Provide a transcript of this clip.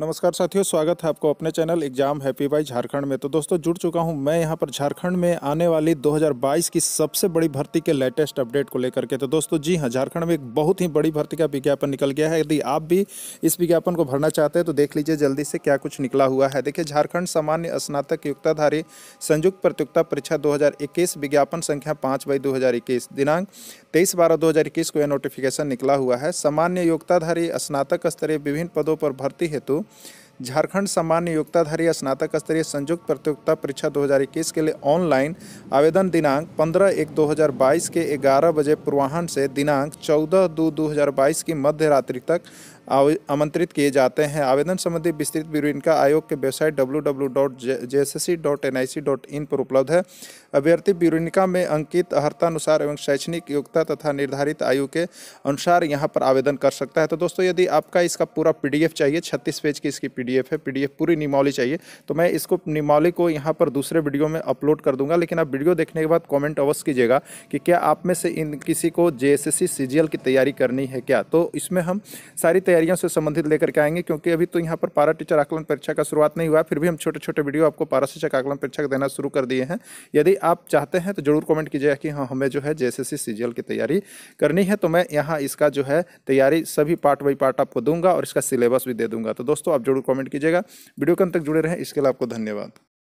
नमस्कार साथियों स्वागत है आपको अपने channel exam happy by Jharkhand में तो दोस्तों जुड़ चुका हूं मैं यहां पर झारखंड में आने वाली 2022 की सबसे बड़ी भर्ती के लेटेस्ट अपडेट को लेकर के तो दोस्तों जी हां झारखंड में एक बहुत ही बड़ी भर्ती का विज्ञापन निकल गया है यदि आप भी इस विज्ञापन को भरना चाहते हैं तो देख लीजिए जल्दी से क्या कुछ निकला हुआ है देखिए झारखंड सामान्य स्नातक युक्ताधारी संयुक्त प्रतियोगिता परीक्षा दो विज्ञापन संख्या पाँच बाई दो दिनांक तेईस बारह दो को यह नोटिफिकेशन निकला हुआ है सामान्य योग्यताधारी स्नातक स्तरीय विभिन्न पदों पर भर्ती हेतु झारखंड सामान्य योग्यताधारी स्नातक स्तरीय संयुक्त प्रतियोगिता परीक्षा 2021 के लिए ऑनलाइन आवेदन दिनांक 15 एक 2022 के 11 बजे पूर्वाहन से दिनांक 14 दो 2022 की मध्य रात्रि तक आमंत्रित किए जाते हैं आवेदन संबंधी विस्तृत ब्यूरो इनका आयोग के वेबसाइट डब्ल्यू पर उपलब्ध है अभ्यर्थी ब्यूरोनिका में अंकित अनुसार एवं शैक्षणिक योग्यता तथा निर्धारित आयु के अनुसार यहाँ पर आवेदन कर सकता है तो दोस्तों यदि आपका इसका पूरा पीडीएफ चाहिए छत्तीस पेज की इसकी पीडीएफ है पीडीएफ पूरी निमौली चाहिए तो मैं इसको निमौली को यहाँ पर दूसरे वीडियो में अपलोड कर दूंगा लेकिन आप वीडियो देखने के बाद कॉमेंट अवश्य कीजिएगा कि क्या आप में से इन किसी को जे एस की तैयारी करनी है क्या तो इसमें हम सारी तैयारी तैयारियों से संबंधित लेकर के आएंगे क्योंकि अभी तो यहाँ पर पारा टीचर आकलन परीक्षा का शुरुआत नहीं हुआ फिर भी हम छोटे छोटे वीडियो आपको पारा शिक्षक आकलन परीक्षा का देना शुरू कर दिए हैं यदि आप चाहते हैं तो जरूर कमेंट कीजिएगा कि हाँ हमें जो है जे एस की तैयारी करनी है तो मैं यहाँ इसका जो है तैयारी सभी पार्ट बाई पार्ट आपको दूंगा और इसका सिलेबस भी दे दूंगा तो दोस्तों आप जरूर कॉमेंट कीजिएगा वीडियो कम तक जुड़े रहें इसके लिए आपको धन्यवाद